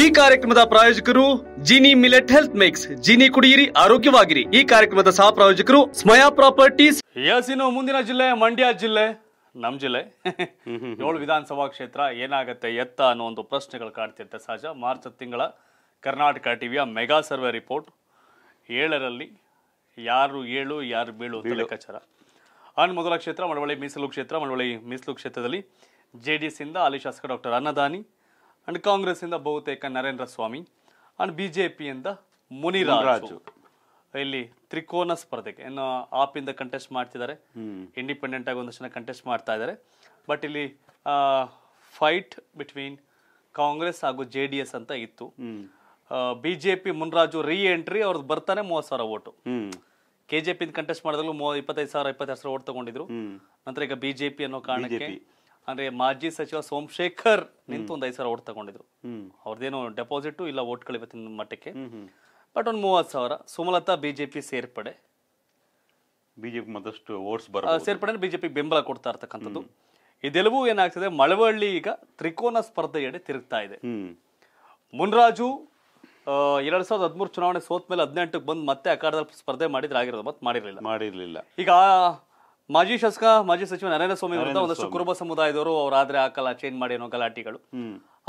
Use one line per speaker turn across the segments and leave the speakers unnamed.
ಈ ಕಾರ್ಯಕ್ರಮದ ಪ್ರಾಯೋಜಕರು Jini millet health mix Jini ಕುಡಿಯಿರಿ ಆರೋಗ್ಯವಾಗಿರಿ ಈ ಕಾರ್ಯಕ್ರಮದ ಸಹ ಪ್ರಾಯೋಜಕರು ಸ್ಮಯಾ ಪ್ರಾಪರ್ಟೀಸ್ ಎಸ್ ಮುಂದಿನ ಜಿಲ್ಲೆ ಮಂಡ್ಯ ಜಿಲ್ಲೆ ನಮ್ ಜಿಲ್ಲೆ ಏಳು ವಿಧಾನಸಭಾ ಕ್ಷೇತ್ರ ಏನಾಗತ್ತೆ ಎತ್ತ ಅನ್ನೋ ಒಂದು ಪ್ರಶ್ನೆಗಳು ಕಾಡ್ತಿರುತ್ತೆ ಸಹಜ ಮಾರ್ಚ್ ತಿಂಗಳ ಕರ್ನಾಟಕ ಟಿವಿಯ ಮೆಗಾ ಸರ್ವೆ ರಿಪೋರ್ಟ್ ಏಳರಲ್ಲಿ ಯಾರು ಏಳು ಯಾರು ಬೀಳು ಅಂತ ಲೆಕ್ಕಾಚಾರ ಅನ್ ಮೊದಲ ಕ್ಷೇತ್ರ ಮಳವಳ್ಳಿ ಮೀಸಲು ಕ್ಷೇತ್ರ ಮಳವಳ್ಳಿ ಮೀಸಲು ಕ್ಷೇತ್ರದಲ್ಲಿ ಜೆ ಡಿ ಎಸ್ ಇಂದ ಅಲ್ಲಿ ಶಾಸಕ ಡಾಕ್ಟರ್ ಅನ್ನದಾನಿ ಅಂಡ್ ಕಾಂಗ್ರೆಸ್ ಇಂದ ಬಹುತೇಕ Narendra Swamy and B J ಪಿಯಿಂದ ಮುನಿರಾಜು ಇಲ್ಲಿ ತ್ರಿಕೋನ ಸ್ಪರ್ಧೆಗೆ ಇನ್ನು ಆಪ್ ಇಂದ ಕಂಟೆಸ್ಟ್ ಮಾಡ್ತಿದ್ದಾರೆ ಇಂಡಿಪೆಂಡೆಂಟ್ ಆಗಿ ಒಂದಷ್ಟು ಜನ ಕಂಟೆಸ್ಟ್ ಮಾಡ್ತಾ ಇದ್ದಾರೆ ಬಟ್ ಇಲ್ಲಿ ಫೈಟ್ ಬಿಟ್ವೀನ್ ಕಾಂಗ್ರೆಸ್ ಹಾಗೂ ಜೆ ಡಿ ಎಸ್ ಅಂತ ಇತ್ತು ಬಿಜೆಪಿ ಮುನ್ರಾಜು ರೀ ಎಂಟ್ರಿ ಅವ್ರದ್ದು ಬರ್ತಾನೆ ಮೂವತ್ತು ಸಾವಿರ ಓಟು ಕೆಜೆಪಿ ಕಂಟೆಸ್ಟ್ ಮಾಡಿದ್ರು ಇಪ್ಪತ್ತೈದು ಸಾವಿರ ಇಪ್ಪತ್ತೈದು ಸಾವಿರ ಓಟ್ ತಗೊಂಡಿದ್ರು ನಂತರ ಈಗ ಬಿಜೆಪಿ ಅನ್ನೋ ಕಾರಣಕ್ಕೆ ಅಂದ್ರೆ ಮಾಜಿ ಸಚಿವ ಸೋಮಶೇಖರ್ ನಿಂತು ಒಂದ್ ಐದು ಸಾವಿರ ಓಟ್ ತಗೊಂಡಿದ್ರು ಅವ್ರದ್ದೇನು ಡೆಪಾಸಿಟ್ ಇಲ್ಲ ಓಟ್ಗಳು ಇವತ್ತಿನ ಮಟ್ಟಕ್ಕೆ ಬಟ್ ಒಂದ್ ಮೂವತ್ ಸಾವಿರ ಸುಮಲತಾ ಬಿಜೆಪಿ ಸೇರ್ಪಡೆ ಬಿಜೆಪಿ ಮತ್ತಷ್ಟು ಓಟ್ಸ್ ಬರ ಸೇರ್ಪಡೆ ಬಿಜೆಪಿ ಬೆಂಬಲ ಕೊಡ್ತಾ ಇರ್ತಕ್ಕಂಥದ್ದು ಇದೆಲ್ಲವೂ ಏನಾಗ್ತದೆ ಮಳವಳ್ಳಿ ಈಗ ತ್ರಿಕೋನ ಸ್ಪರ್ಧೆಯಡೆ ತಿರುಗ್ತಾ ಇದೆ ಮುನ್ರಾಜು ಎರಡ್ ಸಾವಿರದ ಹದಿಮೂರು ಚುನಾವಣೆ ಸೋತ್ ಮೇಲೆ ಹದಿನೆಂಟಕ್ಕೆ ಬಂದು ಮತ್ತೆ ಅಕಾರದಲ್ಲಿ ಸ್ಪರ್ಧೆ ಮಾಡಿದ್ರೆ ಆಗಿರೋದು ಮತ್ತೆ ಮಾಡಿರಲಿಲ್ಲ ಮಾಡಿರಲಿಲ್ಲ ಈಗ ಮಾಜಿ ಶಾಸಕ ಮಾಜಿ ಸಚಿವ ಸ್ವಾಮಿ ವಿರುದ್ಧ ಒಂದಷ್ಟು ಕುರುಬ ಸಮುದಾಯದವರು ಅವ್ರು ಆದ್ರೆ ಹಾಕಲ್ಲ ಚೇಂಜ್ ಮಾಡಿ ಅನ್ನೋ ಗಲಾಟಿಗಳು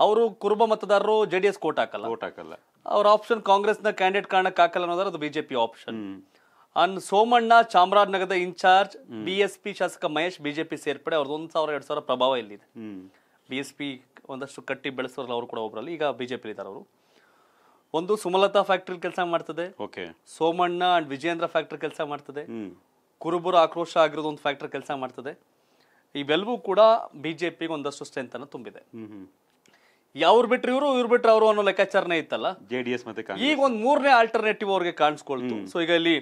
ಅವರು ಕುರುಬ ಮತದಾರರು ಜೆಡಿಎಸ್ ಕೋಟ್ ಹಾಕಲ್ಲ ಕೋಟ್ ಹಾಕಲ್ಲ ಅವ್ರ ಆಪ್ಷನ್ ಕಾಂಗ್ರೆಸ್ ನ ಕ್ಯಾಂಡಿಡೇಟ್ ಕಾರಣಕ್ಕೆ ಹಾಕಲ್ಲ ಅದು ಬಿಜೆಪಿ ಆಪ್ಷನ್ ಅನ್ ಸೋಮಣ್ಣ ಚಾಮರಾಜನಗರದ ಇನ್ಚಾರ್ಜ್ ಬಿ ಎಸ್ ಪಿ ಶಾಸಕ ಮಹೇಶ್ ಬಿಜೆಪಿ ಸೇರ್ಪಡೆ ಅವ್ರದ್ದು ಒಂದ್ ಸಾವಿರ ಎರಡ್ ಸಾವಿರ ಪ್ರಭಾವ ಇಲ್ಲಿದೆ ಬಿ ಎಸ್ ಪಿ ಒಂದಷ್ಟು ಕಟ್ಟಿ ಬೆಳೆಸೋರಲ್ಲ ಅವರು ಕೂಡ ಒಬ್ಬರಲ್ಲಿ ಈಗ ಬಿಜೆಪಿ ಇದ್ದಾರೆ ಅವರು ಒಂದು ಸುಮಲತಾ ಫ್ಯಾಕ್ಟ್ರಿ ಕೆಲಸ ಮಾಡ್ತದೆ ಸೋಮಣ್ಣ ಅಂಡ್ ವಿಜೇಂದ್ರ ಫ್ಯಾಕ್ಟ್ರಿ ಕೆಲಸ ಮಾಡ್ತದೆ ಕುರುಬರ ಆಕ್ರೋಶ ಆಗಿರೋದು ಒಂದು ಫ್ಯಾಕ್ಟರ್ ಕೆಲಸ ಮಾಡ್ತದೆ ಇವೆಲ್ಲವೂ ಕೂಡ ಬಿಜೆಪಿ ಜೆ ಪಿಗೆ ಒಂದಷ್ಟು ತುಂಬಿದೆ ಅವ್ರು ಬಿಟ್ರೆ ಇವರು ಇವ್ರು ಬಿಟ್ರೆ ಅವರು ಅನ್ನೋ ಲೆಕ್ಕಾಚಾರನೇ ಇತ್ತಲ್ಲ ಜೆಡಿಎಸ್ ಮತ್ತೆ ಈಗ ಒಂದು ಮೂರನೇ ಆಲ್ಟರ್ನೇಟಿವ್ ಅವ್ರಿಗೆ ಕಾಣಿಸ್ಕೊಳ್ತು ಸೊ ಈಗ ಇಲ್ಲಿ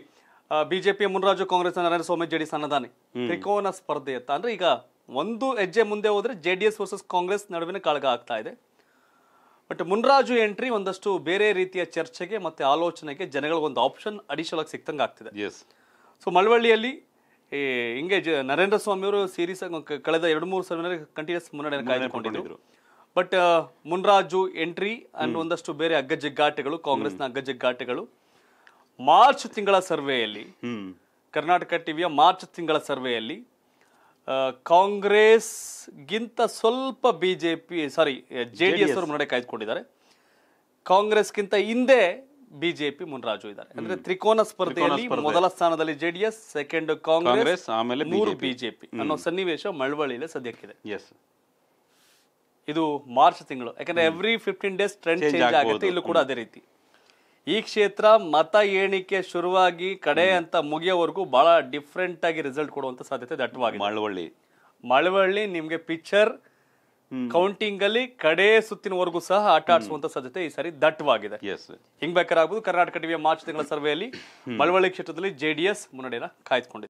ಬಿಜೆಪಿ ಮುನ್ರಾಜು ಕಾಂಗ್ರೆಸ್ ನಾರಾಯಣ ಸ್ವಾಮಿ ಜೆಡಿಎಸ್ ಅನ್ನದಾನೆ ತ್ರಿಕೋನ ಸ್ಪರ್ಧೆ ಅಂತ ಅಂದ್ರೆ ಈಗ ಒಂದು ಹೆಜ್ಜೆ ಮುಂದೆ ಹೋದ್ರೆ ಜೆಡಿಎಸ್ ವರ್ಸಸ್ ಕಾಂಗ್ರೆಸ್ ನಡುವಿನ ಕಾಳಗ ಆಗ್ತಾ ಇದೆ ಬಟ್ ಮುನ್ರಾಜು ಎಂಟ್ರಿ ಒಂದಷ್ಟು ಬೇರೆ ರೀತಿಯ ಚರ್ಚೆಗೆ ಮತ್ತೆ ಆಲೋಚನೆಗೆ ಜನಗಳಿಗೆ ಒಂದು ಆಪ್ಷನ್ ಅಡಿಷನಲ್ ಆಗಿ ಸಿಕ್ತಂಗೆ ಆಗ್ತಿದೆ ಸೊ ಮಳವಳ್ಳಿಯಲ್ಲಿ ಹಿಂಗೆ ಜ ನರೇಂದ್ರ ಸ್ವಾಮಿಯವರು ಸೀರೀಸ್ ಕಳೆದ ಎರಡು ಮೂರು ಸಾವಿರ ಕಂಟಿನ್ಯೂಸ್ ಮುನ್ನಡೆಯನ್ನು ಕಾಯ್ದುಕೊಂಡಿದ್ದರು ಬಟ್ ಮುನ್ರಾಜು ಎಂಟ್ರಿ ಅನ್ನೋ ಒಂದಷ್ಟು ಬೇರೆ ಅಗ್ಗಜಿಗ್ಗಾಟಗಳು ಕಾಂಗ್ರೆಸ್ನ ಅಗ್ಗಜಿಗ್ಗಾಟಗಳು ಮಾರ್ಚ್ ತಿಂಗಳ ಸರ್ವೆಯಲ್ಲಿ ಕರ್ನಾಟಕ ಟಿವಿಯ ಮಾರ್ಚ್ ತಿಂಗಳ ಸರ್ವೆಯಲ್ಲಿ ಕಾಂಗ್ರೆಸ್ಗಿಂತ ಸ್ವಲ್ಪ P sorry J D S ಅವರು ಮುನ್ನಡೆ ಕಾಯ್ದುಕೊಂಡಿದ್ದಾರೆ ಕಾಂಗ್ರೆಸ್ಗಿಂತ ಹಿಂದೆ ಬಿಜೆಪಿ ಮುನ್ರಾಜು ಇದ್ದಾರೆ ಅಂದ್ರೆ ತ್ರಿಕೋನ ಸ್ಪರ್ಧೆಯಲ್ಲಿ ಮೊದಲ ಸ್ಥಾನದಲ್ಲಿ ಜೆಡಿಎಸ್ ಸೆಕೆಂಡ್ ಕಾಂಗ್ರೆಸ್ ಆಮೇಲೆ ಮೂರು ಬಿಜೆಪಿ ಅನ್ನೋ ಸನ್ನಿವೇಶ ಮಳವಳ್ಳಿಯಲ್ಲಿ ಸದ್ಯಕ್ಕಿದೆ ಇದು ಮಾರ್ಚ್ ತಿಂಗಳು ಯಾಕಂದ್ರೆ every fifteen days trend change ಆಗುತ್ತೆ ಇಲ್ಲೂ ಕೂಡ ಅದೇ ರೀತಿ ಈ ಕ್ಷೇತ್ರ ಮತ ಎಣಿಕೆ ಶುರುವಾಗಿ ಕಡೆ ಅಂತ ಮುಗಿಯೋವರೆಗೂ ಬಹಳ ಡಿಫ್ರೆಂಟ್ ಆಗಿ ರಿಸಲ್ಟ್ ಕೊಡುವಂತ ಸಾಧ್ಯತೆ ದಟ್ಟವಾಗಿ ಮಳವಳ್ಳಿ ಮಳವಳ್ಳಿ ನಿಮ್ಗೆ ಪಿಕ್ಚರ್ ಕೌಂಟಿಂಗ್ ಅಲ್ಲಿ ಕಡೆ ಸುತ್ತಿನವರೆಗೂ ಸಹ ಆಟ ಆಡಿಸುವಂತ ಸಾಧ್ಯತೆ ಈ ಸಾರಿ ದಟ್ಟವಾಗಿದೆ ಹಿಂಗ್ ಆಗಬಹುದು ಕರ್ನಾಟಕ ಟಿವಿಯ ಮಾರ್ಚ್ ತಿಂಗಳ ಸರ್ವೆಯಲ್ಲಿ ಮಳವಳ್ಳಿ ಕ್ಷೇತ್ರದಲ್ಲಿ ಜೆಡಿಎಸ್ ಮುನ್ನಡೆಯನ್ನ ಕಾಯ್ದುಕೊಂಡಿದೆ